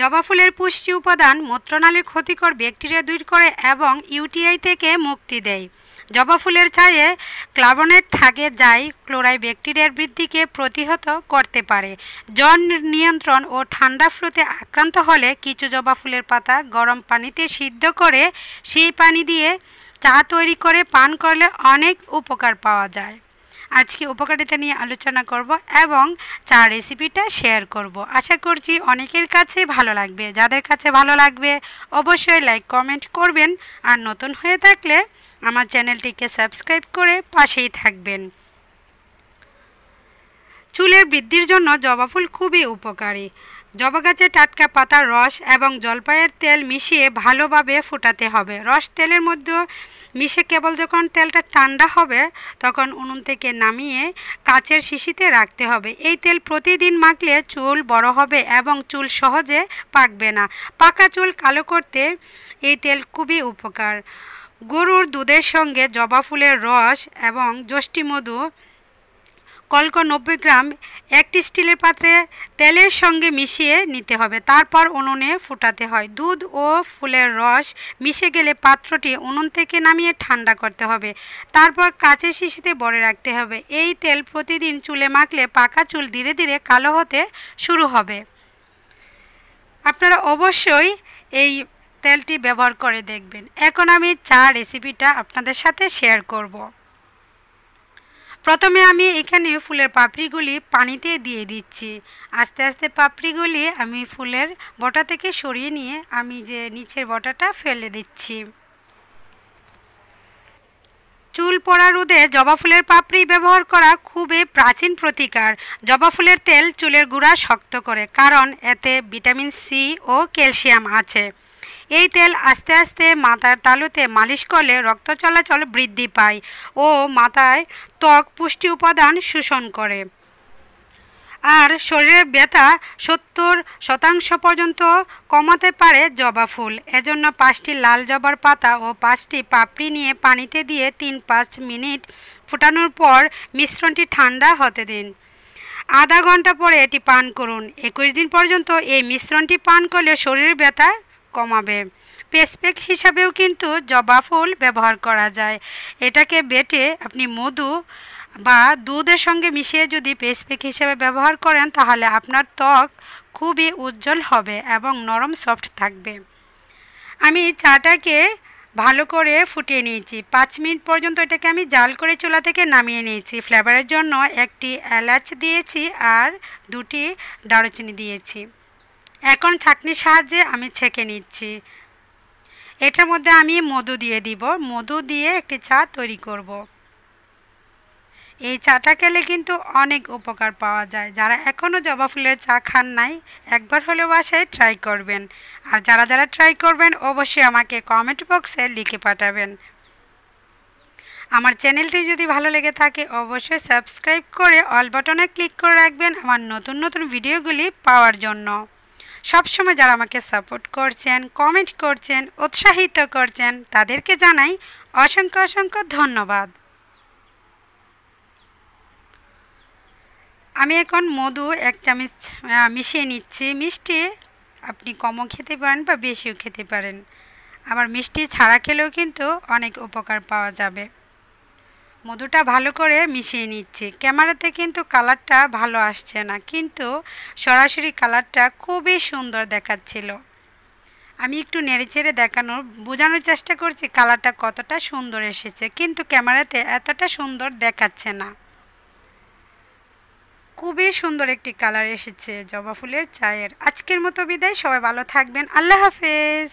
জবা ফুলের পুষ্টি উপাদান মূত্রনালীর ক্ষতিকর ব্যাকটেরিয়া দূর করে এবং ইউটিআই থেকে মুক্তি দেয় জবা ফুলের ছায়ে ক্লাবনেট থাকে যাই ক্লোরাই ব্যাকটেরিয়ার বৃদ্ধিকে প্রতিহত করতে পারে জন নিয়ন্ত্রণ ও ঠান্ডা ফ্লুতে আক্রান্ত হলে কিছু জবা ফুলের পাতা গরম পানিতে সিদ্ধ করে সেই পানি দিয়ে চা তৈরি করে পান করলে অনেক উপকার পাওয়া যায় আজকে উপকারিতা নিয়ে আলোচনা করব এবং চা রেসিপিটা শেয়ার করব আশা করছি অনেকের কাছে ভালো লাগবে যাদের কাছে ভালো লাগবে অবশ্যই লাইক কমেন্ট করবেন আর নতুন হয়ে থাকলে আমার চ্যানেলটিকে সাবস্ক্রাইব করে পাশেই থাকবেন চুলের বৃদ্ধির জন্য জবা ফুল খুবই উপকারী জবা গাছের টাটকা পাতার রস এবং জলপাইয়ের তেল মিশিয়ে ভালোভাবে ফোটাতে হবে রস তেলের মধ্যে মিশে কেবল যখন তেলটা ঠান্ডা হবে তখন উনুন থেকে নামিয়ে কাচের শিশিতে রাখতে হবে এই তেল প্রতিদিন মাখলে চুল বড় হবে এবং চুল সহজে পাকবে না পাকা চুল কালো করতে এই তেল খুবই উপকার গরুর দুধের সঙ্গে জবা ফুলের রস এবং জষ্টি মধু কলক নব্বই গ্রাম একটি স্টিলের পাত্রে তেলের সঙ্গে মিশিয়ে নিতে হবে তারপর উনুনে ফুটাতে হয় দুধ ও ফুলের রস মিশে গেলে পাত্রটি উনুন থেকে নামিয়ে ঠান্ডা করতে হবে তারপর কাঁচের শিশিতে ভরে রাখতে হবে এই তেল প্রতিদিন চুলে মাখলে পাকা চুল ধীরে ধীরে কালো হতে শুরু হবে আপনারা অবশ্যই এই তেলটি ব্যবহার করে দেখবেন এখন আমি চা রেসিপিটা আপনাদের সাথে শেয়ার করব। প্রথমে আমি এখানে ফুলের পাপড়িগুলি পানিতে দিয়ে দিচ্ছি আস্তে আস্তে পাপড়িগুলি আমি ফুলের বটা থেকে সরিয়ে নিয়ে আমি যে নিচের বটাটা ফেলে দিচ্ছি চুল পড়া রোদে জবা ফুলের পাপড়ি ব্যবহার করা খুবই প্রাচীন প্রতিকার জবা ফুলের তেল চুলের গুঁড়া শক্ত করে কারণ এতে ভিটামিন সি ও ক্যালসিয়াম আছে এই তেল আস্তে আস্তে মাথার তালুতে মালিশ করলে রক্ত চলাচল বৃদ্ধি পায় ও মাথায় ত্বক পুষ্টি উপাদান শোষণ করে আর শরীরের ব্যথা সত্তর শতাংশ পর্যন্ত কমাতে পারে জবা ফুল এজন্য পাঁচটি লাল জবার পাতা ও পাঁচটি পাপড়ি নিয়ে পানিতে দিয়ে তিন পাঁচ মিনিট ফোটানোর পর মিশ্রণটি ঠান্ডা হতে দিন আধা ঘন্টা পরে এটি পান করুন একুশ দিন পর্যন্ত এই মিশ্রণটি পান করলে শরীরের ব্যথা কমাবে পেসপেক হিসাবেও কিন্তু জবা ফুল ব্যবহার করা যায় এটাকে বেটে আপনি মধু বা দুধের সঙ্গে মিশিয়ে যদি পেসপেক হিসাবে ব্যবহার করেন তাহলে আপনার ত্বক খুবই উজ্জ্বল হবে এবং নরম সফট থাকবে আমি চাটাকে ভালো করে ফুটিয়ে নিয়েছি পাঁচ মিনিট পর্যন্ত এটাকে আমি জাল করে চুলা থেকে নামিয়ে নিয়েছি ফ্লেভারের জন্য একটি এলাচ দিয়েছি আর দুটি দারুচিনি দিয়েছি এখন চাটনির সাহায্যে আমি ছেঁকে নিচ্ছি এটার মধ্যে আমি মধু দিয়ে দিব মধু দিয়ে একটি চা তৈরি করব। এই চাটা খেলে কিন্তু অনেক উপকার পাওয়া যায় যারা এখনও জবা ফুলের চা খান নাই একবার হলেও বাসায় ট্রাই করবেন আর যারা যারা ট্রাই করবেন অবশ্যই আমাকে কমেন্ট বক্সে লিখে পাঠাবেন আমার চ্যানেলটি যদি ভালো লেগে থাকে অবশ্যই সাবস্ক্রাইব করে অল বাটনে ক্লিক করে রাখবেন আমার নতুন নতুন ভিডিওগুলি পাওয়ার জন্য সবসময় যারা আমাকে সাপোর্ট করছেন কমেন্ট করছেন উৎসাহিত করছেন তাদেরকে জানাই অসংখ্য অসংখ্য ধন্যবাদ আমি এখন মধু এক চামচ মিশিয়ে নিচ্ছি মিষ্টি আপনি কমও খেতে পারেন বা বেশিও খেতে পারেন আবার মিষ্টি ছাড়া খেলেও কিন্তু অনেক উপকার পাওয়া যাবে মধুটা ভালো করে মিশিয়ে নিচ্ছি ক্যামেরাতে কিন্তু কালারটা ভালো আসছে না কিন্তু সরাসরি কালারটা খুবই সুন্দর দেখাচ্ছিল আমি একটু নেড়েচেড়ে দেখানোর বোঝানোর চেষ্টা করছি কালারটা কতটা সুন্দর এসেছে কিন্তু ক্যামেরাতে এতটা সুন্দর দেখাচ্ছে না খুবই সুন্দর একটি কালার এসেছে জবা ফুলের চায়ের আজকের মতো বিদায় সবাই ভালো থাকবেন আল্লাহ হাফেজ